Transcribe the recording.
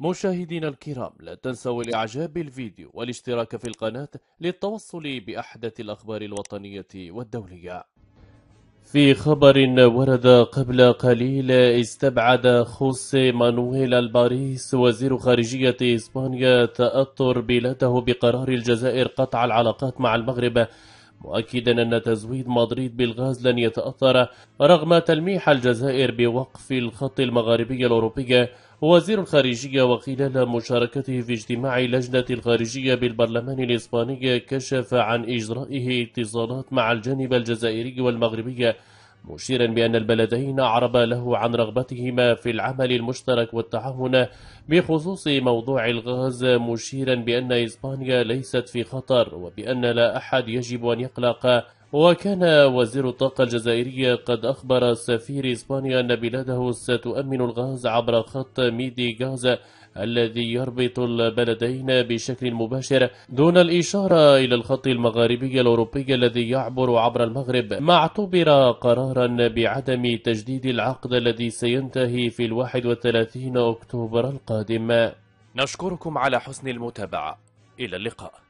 مشاهدينا الكرام لا تنسوا الاعجاب بالفيديو والاشتراك في القناة للتوصل بأحدث الأخبار الوطنية والدولية في خبر ورد قبل قليل استبعد خوسي مانويل الباريس وزير خارجية إسبانيا تأطر بلاده بقرار الجزائر قطع العلاقات مع المغرب مؤكدا أن تزويد مدريد بالغاز لن يتأثر رغم تلميح الجزائر بوقف الخط المغاربي الأوروبي وزير الخارجية وخلال مشاركته في اجتماع لجنة الخارجية بالبرلمان الإسباني كشف عن إجرائه اتصالات مع الجانب الجزائري والمغربي مشيرا بأن البلدين أعربا له عن رغبتهما في العمل المشترك والتعاون بخصوص موضوع الغاز مشيرا بأن إسبانيا ليست في خطر وبأن لا أحد يجب أن يقلق وكان وزير الطاقة الجزائري قد أخبر سفير إسبانيا أن بلاده ستؤمن الغاز عبر خط ميدي غازا الذي يربط البلدين بشكل مباشر دون الإشارة إلى الخط المغاربي الأوروبي الذي يعبر عبر المغرب ما اعتبر قرارا بعدم تجديد العقد الذي سينتهي في الواحد وثلاثين أكتوبر القادم نشكركم على حسن المتابعة إلى اللقاء